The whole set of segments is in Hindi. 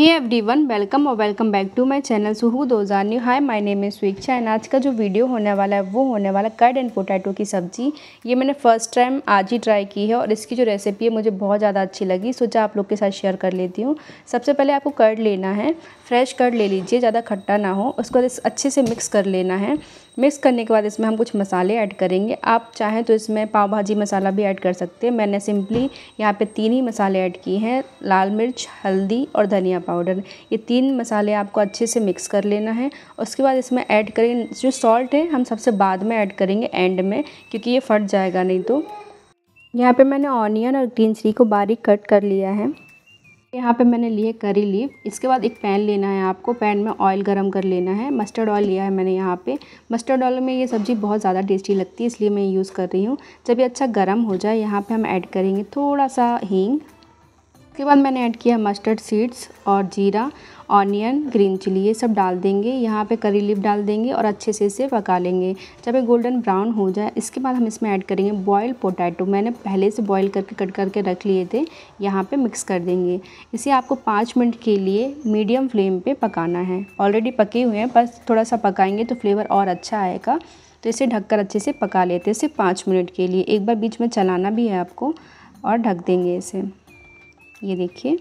ही एवरी वन वेलकम और welcome back to my channel सुहू न्यू हाई माई नेम में स्वेच्छा एंड आज का जो वीडियो होने वाला है वो होने वाला कर्ड एंड पोटैटो की सब्ज़ी ये मैंने फर्स्ट टाइम आज ही ट्राई की है और इसकी जो रेसिपी है मुझे बहुत ज़्यादा अच्छी लगी सोचा आप लोग के साथ शेयर कर लेती हूँ सबसे पहले आपको कर्ड लेना है फ्रेश कर्ड ले लीजिए ज़्यादा खट्टा ना हो उसको अच्छे से मिक्स कर लेना है मिक्स करने के बाद इसमें हम कुछ मसाले ऐड करेंगे आप चाहें तो इसमें पाव भाजी मसाला भी ऐड कर सकते हैं मैंने सिंपली यहाँ पे तीन ही मसाले ऐड किए हैं लाल मिर्च हल्दी और धनिया पाउडर ये तीन मसाले आपको अच्छे से मिक्स कर लेना है उसके बाद इसमें ऐड करें जो सॉल्ट है हम सबसे बाद में ऐड करेंगे एंड में क्योंकि ये फट जाएगा नहीं तो यहाँ पे मैंने ऑनियन और ग्रीन चिली को बारीक कट कर लिया है यहाँ पे मैंने लिए करी लीव इसके बाद एक पैन लेना है आपको पैन में ऑयल गरम कर लेना है मस्टर्ड ऑयल लिया है मैंने यहाँ पे मस्टर्ड ऑयल में ये सब्ज़ी बहुत ज़्यादा टेस्टी लगती है इसलिए मैं यूज़ कर रही हूँ जब ये अच्छा गर्म हो जाए यहाँ पे हम ऐड करेंगे थोड़ा सा हींग उसके बाद मैंने ऐड किया मस्टर्ड सीड्स और जीरा ऑनियन ग्रीन चिली ये सब डाल देंगे यहाँ पे करी लिप डाल देंगे और अच्छे से इसे पका लेंगे जब ये गोल्डन ब्राउन हो जाए इसके बाद हम इसमें ऐड करेंगे बॉयल पोटैटो मैंने पहले से बॉयल करके कट करके रख लिए थे यहाँ पे मिक्स कर देंगे इसे आपको पाँच मिनट के लिए मीडियम फ्लेम पर पकाना है ऑलरेडी पके हुए हैं बस थोड़ा सा पकाएँगे तो फ्लेवर और अच्छा आएगा तो इसे ढककर अच्छे से पका लेते हैं सिर्फ पाँच मिनट के लिए एक बार बीच में चलाना भी है आपको और ढक देंगे इसे ये देखिए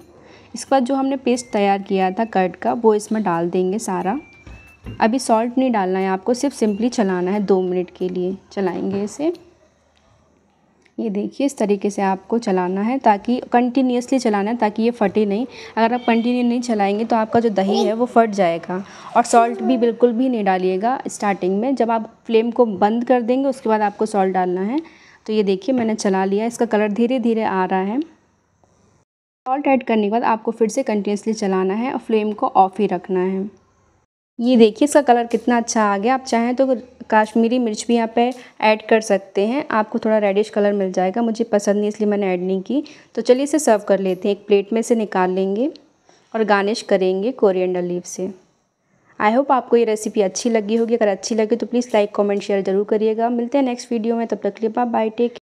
इसके बाद जो हमने पेस्ट तैयार किया था कर्ड का वो इसमें डाल देंगे सारा अभी सॉल्ट नहीं डालना है आपको सिर्फ सिंपली चलाना है दो मिनट के लिए चलाएंगे इसे ये देखिए इस तरीके से आपको चलाना है ताकि कंटिन्यूसली चलाना है ताकि ये फटे नहीं अगर आप कंटिन्यू नहीं चलाएंगे तो आपका जो दही है वो फट जाएगा और सॉल्ट भी बिल्कुल भी नहीं डालिएगा स्टार्टिंग में जब आप फ्लेम को बंद कर देंगे उसके बाद आपको सॉल्ट डालना है तो ये देखिए मैंने चला लिया इसका कलर धीरे धीरे आ रहा है सॉल्ट ऐड करने के बाद आपको फिर से कंटिन्यूसली चलाना है और फ्लेम को ऑफ ही रखना है ये देखिए इसका कलर कितना अच्छा आ गया आप चाहें तो काश्मीरी मिर्च भी यहाँ पे ऐड कर सकते हैं आपको थोड़ा रेडिश कलर मिल जाएगा मुझे पसंद नहीं इसलिए मैंने ऐड नहीं की तो चलिए इसे सर्व कर लेते हैं एक प्लेट में से निकाल लेंगे और गार्निश करेंगे कोरिएंडर लीव से आई होप आपको ये रेसिपी अच्छी लगी होगी अगर अच्छी लगी तो प्लीज़ लाइक कॉमेंट शेयर जरूर करिएगा मिलते हैं नेक्स्ट वीडियो में तब तक लिए बाय टेक